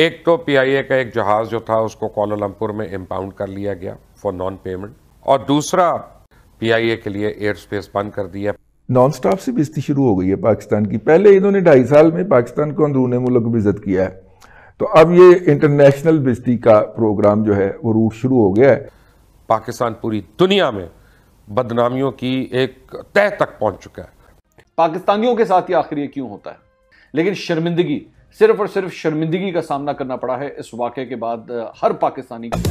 एक तो पीआईए का एक जहाज जो था उसको कोलालमपुर में इम्पाउंड कर लिया गया फॉर नॉन पेमेंट और दूसरा पीआईए के लिए एयर स्पेस बंद कर दिया नॉन स्टॉप से बिजती शुरू हो गई है पाकिस्तान की पहले इन्होंने ढाई साल में पाकिस्तान को अंदरूने मुल्क बेजत किया है तो अब ये इंटरनेशनल बिजती का प्रोग्राम जो है वो रूट शुरू हो गया है पाकिस्तान पूरी दुनिया में बदनामियों की एक तय तक पहुंच चुका है पाकिस्तानियों के साथ ये आखिर ये क्यों होता है लेकिन शर्मिंदगी सिर्फ और सिर्फ शर्मिंदगी का सामना करना पड़ा है इस वाक्य के बाद हर पाकिस्तानी का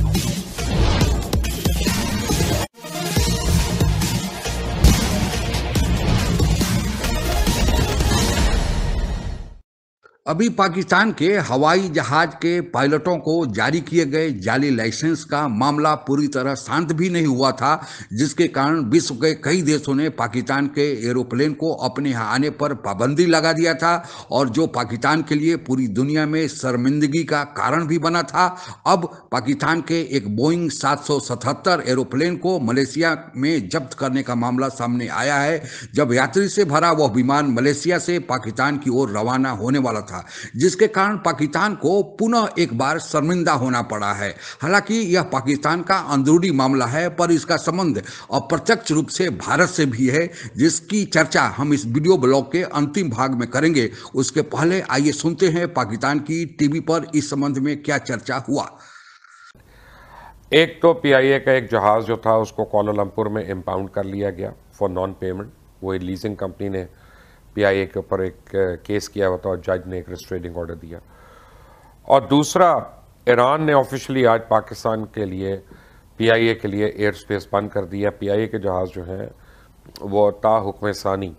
अभी पाकिस्तान के हवाई जहाज के पायलटों को जारी किए गए जाली लाइसेंस का मामला पूरी तरह शांत भी नहीं हुआ था जिसके कारण विश्व के कई देशों ने पाकिस्तान के एरोप्लेन को अपने यहाँ आने पर पाबंदी लगा दिया था और जो पाकिस्तान के लिए पूरी दुनिया में शर्मिंदगी का कारण भी बना था अब पाकिस्तान के एक बोइंग सात एरोप्लेन को मलेशिया में जब्त करने का मामला सामने आया है जब यात्री से भरा वह विमान मलेशिया से पाकिस्तान की ओर रवाना होने वाला था था जिसके कारण पाकिस्तान को पुनः एक बार शर्मिंदा होना पड़ा है हालांकि यह पाकिस्तान का अंदरूनी मामला है पर इसका संबंध अप्रत्यक्ष रूप से भारत से भी है जिसकी चर्चा हम इस वीडियो ब्लॉग के अंतिम भाग में करेंगे उसके पहले आइए सुनते हैं पाकिस्तान की टीवी पर इस संबंध में क्या चर्चा हुआ एक तो पीआईए का एक जहाज़ जो था उसको कोलालमपुर में इम्पाउंड कर लिया गया फॉर नॉन पेमेंट वो लीजिंग कंपनी ने पीआईए के ऊपर एक केस किया हुआ था और जज ने एक रिस्ट्रेनिंग ऑर्डर दिया और दूसरा ईरान ने ऑफिशियली आज पाकिस्तान के लिए पीआईए के लिए एयर स्पेस बंद कर दिया पीआईए के जहाज़ जो हैं वो ताहुकम सानी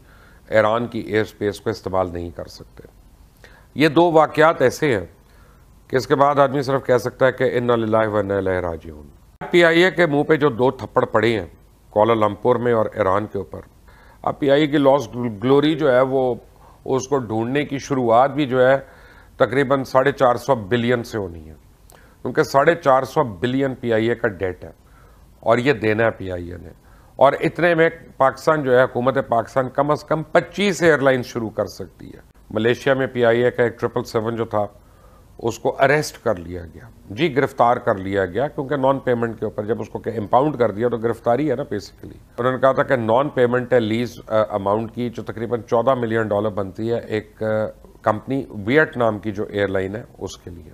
ईरान की एयर स्पेस को इस्तेमाल नहीं कर सकते ये दो वाक़ात ऐसे हैं कि इसके बाद आदमी सिर्फ कह सकता है कि इन लाला वन लहराजी पी आई ए के मुंह पे जो दो थप्पड़ पड़े हैं कोलालमपुर में और ईरान के ऊपर अब पी आई की लॉस ग्लोरी जो है वो उसको ढूंढने की शुरुआत भी जो है तकरीबन साढ़े चार सौ बिलियन से होनी है क्योंकि साढ़े चार सौ बिलियन पी आई ए का डेट है और ये देना है पी आई ए ने और इतने में पाकिस्तान जो है हुकूमत पाकिस्तान कम अज़ कम पच्चीस एयरलाइन शुरू कर सकती है मलेशिया में पी आई ए का एक ट्रिपल सेवन जो था उसको अरेस्ट कर लिया गया जी गिरफ्तार कर लिया गया क्योंकि नॉन पेमेंट के ऊपर जब उसको इम्पाउंड कर दिया तो गिरफ्तारी है ना बेसिकली उन्होंने कहा था कि नॉन पेमेंट है लीज अमाउंट की जो तकरीबन 14 मिलियन डॉलर बनती है एक कंपनी वियटनाम की जो एयरलाइन है उसके लिए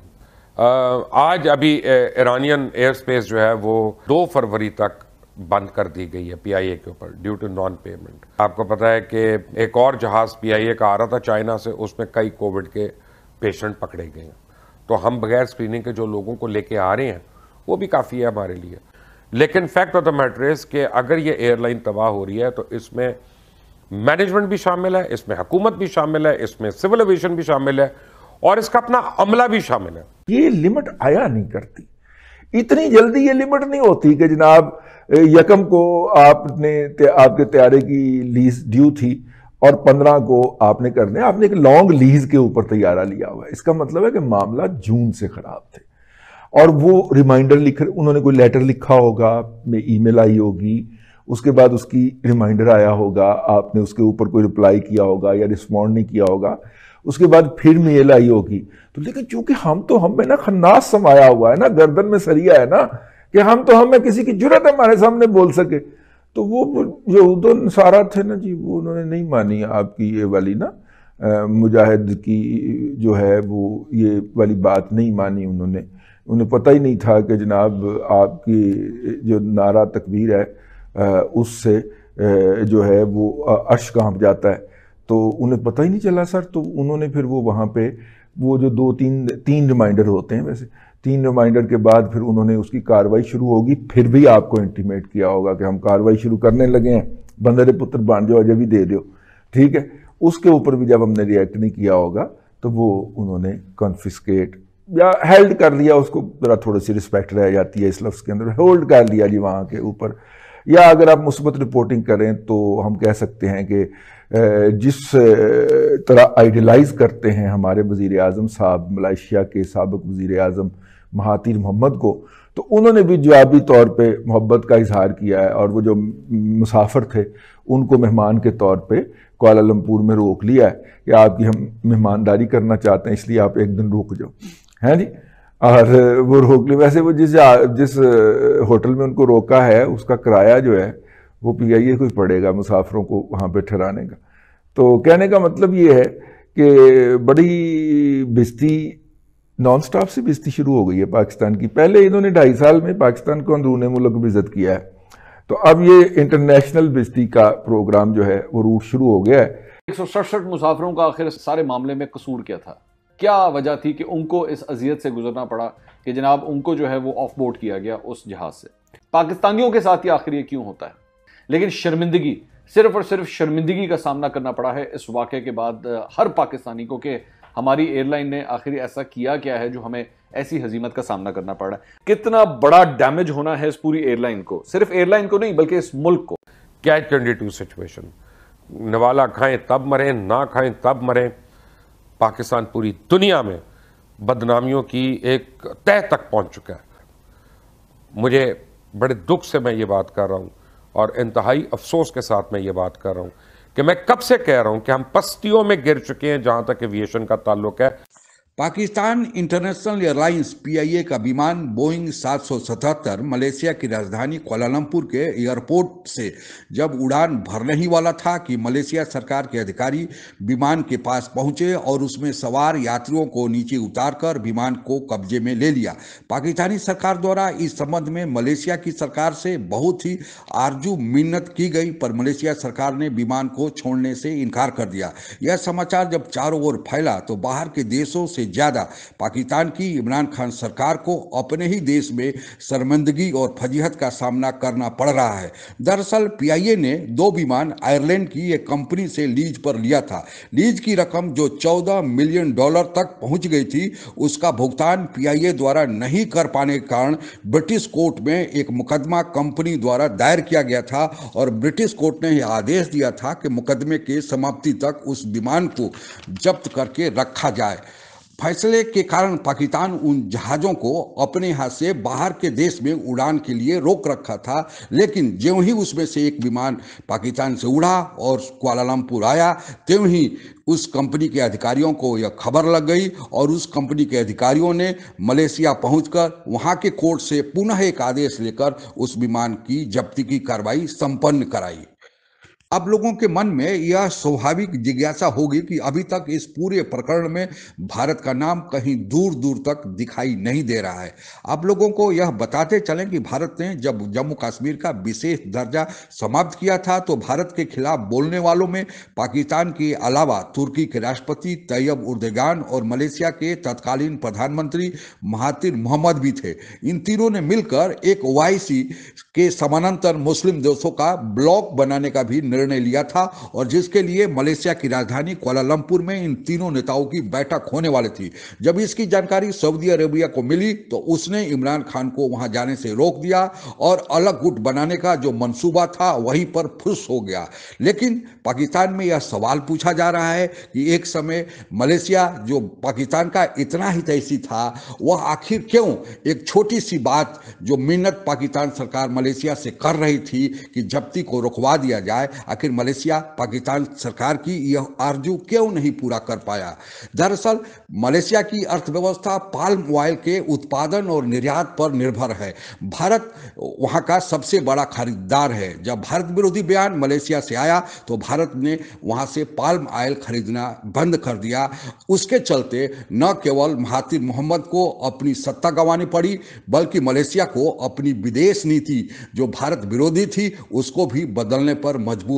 आज अभी ईरानियन एयर स्पेस जो है वो दो फरवरी तक बंद कर दी गई है पीआईए के ऊपर ड्यू टू नॉन पेमेंट आपको पता है कि एक और जहाज़ पीआईए का आ रहा था चाइना से उसमें कई कोविड के पेशेंट पकड़े गए हैं तो हम बगैर स्क्रीनिंग के जो लोगों को लेके आ रहे हैं वो भी काफ़ी है हमारे लिए लेकिन फैक्ट ऑफ द मैटर कि अगर ये एयरलाइन तबाह हो रही है तो इसमें मैनेजमेंट भी शामिल है इसमें हुकूमत भी शामिल है इसमें सिविल एविएशन भी शामिल है और इसका अपना अमला भी शामिल है ये लिमिट आया नहीं करती इतनी जल्दी ये लिमिट नहीं होती कि जनाब यकम को आपने आपके तैयारे की लीज ड्यू थी और पंद्रह को आपने कर दिया आपने एक लॉन्ग लीज के ऊपर तैयारा लिया हुआ है इसका मतलब है कि मामला जून से खराब थे और वो रिमाइंडर लिख उन्होंने कोई लेटर लिखा होगा में ईमेल आई होगी उसके बाद उसकी रिमाइंडर आया होगा आपने उसके ऊपर कोई रिप्लाई किया होगा या रिस्पॉन्ड नहीं किया होगा उसके बाद फिर मेल आई होगी तो लेकिन चूंकि हम तो हम में ना खन्नास समाया हुआ है ना गर्दन में सरिया है ना कि हम तो हमें किसी की जरूरत हमारे सामने बोल सके तो वो यहूदन सारा थे ना जी वो उन्होंने नहीं मानी आपकी ये वाली ना मुजाहिद की जो है वो ये वाली बात नहीं मानी उन्होंने उन्हें पता ही नहीं था कि जनाब आपकी जो नारा तकबीर है उससे जो है वो अर्श कांप जाता है तो उन्हें पता ही नहीं चला सर तो उन्होंने फिर वो वहाँ पे वो जो दो तीन तीन रिमाइंडर होते हैं वैसे तीन रिमाइंडर के बाद फिर उन्होंने उसकी कार्रवाई शुरू होगी फिर भी आपको इंटीमेट किया होगा कि हम कार्रवाई शुरू करने लगे हैं बंदर पुत्र बांध जाओ अजय भी दे दो ठीक है उसके ऊपर भी जब हमने रिएक्ट नहीं किया होगा तो वो उन्होंने कॉन्फिस्केट या हेल्ड कर लिया उसको ज़रा थोड़ी सी रिस्पेक्ट रह जाती है इस लफ्ज़ के अंदर होल्ड कर लिया जी वहाँ के ऊपर या अगर आप मुस्बत रिपोर्टिंग करें तो हम कह सकते हैं कि जिस तरह आइडियलाइज करते हैं हमारे वज़ी अजम साहब मलाइशिया के सबक वज़ी अजम महातिर मोहम्मद को तो उन्होंने भी जवाबी तौर पे मोहब्बत का इजहार किया है और वो जो मुसाफिर थे उनको मेहमान के तौर पे कोलालमपुर में रोक लिया है कि आपकी हम मेहमानदारी करना चाहते हैं इसलिए आप एक दिन रोक जाओ हैं जी और वो रोक लिया वैसे वो जिस जिस होटल में उनको रोका है उसका किराया जो है वो पी आई ए को ही पड़ेगा मुसाफिरों को वहाँ पर ठहराने का तो कहने का मतलब ये है कि बड़ी बिस्ती नॉन स्टॉप से बिजती शुरू हो गई है पाकिस्तान की पहले इन्होंने ढाई साल में पाकिस्तान को अंदरून मुल्क में इज़्ज़त किया है तो अब ये इंटरनेशनल बिजती का प्रोग्राम जो है वो रूट शुरू हो गया है एक सौ सड़सठ मुसाफरों का आखिर सारे मामले में कसूर क्या था क्या वजह थी कि उनको इस अजियत से गुजरना पड़ा कि जनाब उनको जो है वो ऑफ बोर्ड किया गया उस जहाज से पाकिस्तानियों के साथ ये आखिर ये क्यों होता है लेकिन शर्मिंदगी सिर्फ और सिर्फ शर्मिंदगी का सामना करना पड़ा है इस वाक़े के बाद हर पाकिस्तानी को कि हमारी एयरलाइन ने आखिर ऐसा किया क्या है जो हमें ऐसी हजीमत का सामना करना पड़ रहा है कितना बड़ा डैमेज होना है इस पूरी एयरलाइन को सिर्फ एयरलाइन को नहीं बल्कि इस मुल्क को कैच ट्वेंटी टू सिचुएशन नवाला खाएं तब मरें ना खाएं तब मरें पाकिस्तान पूरी दुनिया में बदनामियों की एक तय तक पहुंच चुका है मुझे बड़े दुख से मैं ये बात कर रहा हूं और इंतहाई अफसोस के साथ मैं ये बात कर रहा हूं कि मैं कब से कह रहा हूं कि हम पस्तियों में गिर चुके हैं जहां तक एविएशन का ताल्लुक है पाकिस्तान इंटरनेशनल एयरलाइंस पीआईए का विमान बोइंग 777 मलेशिया की राजधानी कोलालमपुर के एयरपोर्ट से जब उड़ान भरने ही वाला था कि मलेशिया सरकार के अधिकारी विमान के पास पहुंचे और उसमें सवार यात्रियों को नीचे उतारकर विमान को कब्जे में ले लिया पाकिस्तानी सरकार द्वारा इस संबंध में मलेशिया की सरकार से बहुत ही आरजू मिन्नत की गई पर मलेशिया सरकार ने विमान को छोड़ने से इनकार कर दिया यह समाचार जब चारों ओर फैला तो बाहर के देशों से ज़्यादा पाकिस्तान की इमरान खान सरकार को अपने ही देश में शर्मंदगी और फजीहत का सामना करना पड़ रहा है दरअसल पीआईए ने दो विमान आयरलैंड की एक कंपनी से लीज पर लिया था लीज की रकम जो 14 मिलियन डॉलर तक पहुंच गई थी उसका भुगतान पीआईए द्वारा नहीं कर पाने के कारण ब्रिटिश कोर्ट में एक मुकदमा कंपनी द्वारा दायर किया गया था और ब्रिटिश कोर्ट ने यह आदेश दिया था कि मुकदमे के समाप्ति तक उस विमान को जब्त करके रखा जाए फैसले के कारण पाकिस्तान उन जहाज़ों को अपने यहाँ से बाहर के देश में उड़ान के लिए रोक रखा था लेकिन ज्यों ही उसमें से एक विमान पाकिस्तान से उड़ा और कुआलालमपुर आया त्यों ही उस कंपनी के अधिकारियों को यह खबर लग गई और उस कंपनी के अधिकारियों ने मलेशिया पहुंचकर वहां के कोर्ट से पुनः एक आदेश लेकर उस विमान की जब्ती की कार्रवाई संपन्न कराई अब लोगों के मन में यह स्वाभाविक जिज्ञासा होगी कि अभी तक इस पूरे प्रकरण में भारत का नाम कहीं दूर दूर तक दिखाई नहीं दे रहा है आप लोगों को यह बताते चलें कि भारत ने जब जम्मू कश्मीर का विशेष दर्जा समाप्त किया था तो भारत के खिलाफ बोलने वालों में पाकिस्तान के अलावा तुर्की के राष्ट्रपति तैयब उर्दगान और मलेशिया के तत्कालीन प्रधानमंत्री महातिर मोहम्मद भी थे इन तीनों ने मिलकर एक वाई के समानांतर मुस्लिम देशों का ब्लॉक बनाने का भी निर्णय लिया था और जिसके लिए मलेशिया की राजधानी कोलालमपुर में इन तीनों नेताओं की बैठक होने वाली थी जब इसकी जानकारी सऊदी अरेबिया को मिली तो उसने इमरान खान को वहां जाने से रोक दिया और अलग गुट बनाने का जो मंसूबा था वहीं पर फुस हो गया लेकिन पाकिस्तान में यह सवाल पूछा जा रहा है कि एक समय मलेशिया जो पाकिस्तान का इतना तैसी था वह आखिर क्यों एक छोटी सी बात जो मिन्नत पाकिस्तान सरकार मलेशिया से कर रही थी कि जब्ती को रुकवा दिया जाए आखिर मलेशिया पाकिस्तान सरकार की यह आरजू क्यों नहीं पूरा कर पाया दरअसल मलेशिया की अर्थव्यवस्था पाल्म ऑयल के उत्पादन और निर्यात पर निर्भर है भारत वहाँ का सबसे बड़ा खरीदार है जब भारत विरोधी बयान मलेशिया से आया तो भारत ने वहाँ से पाल्म ऑयल खरीदना बंद कर दिया उसके चलते न केवल महातिर मोहम्मद को अपनी सत्ता गंवानी पड़ी बल्कि मलेशिया को अपनी विदेश नीति जो भारत विरोधी थी उसको भी बदलने पर मजबूर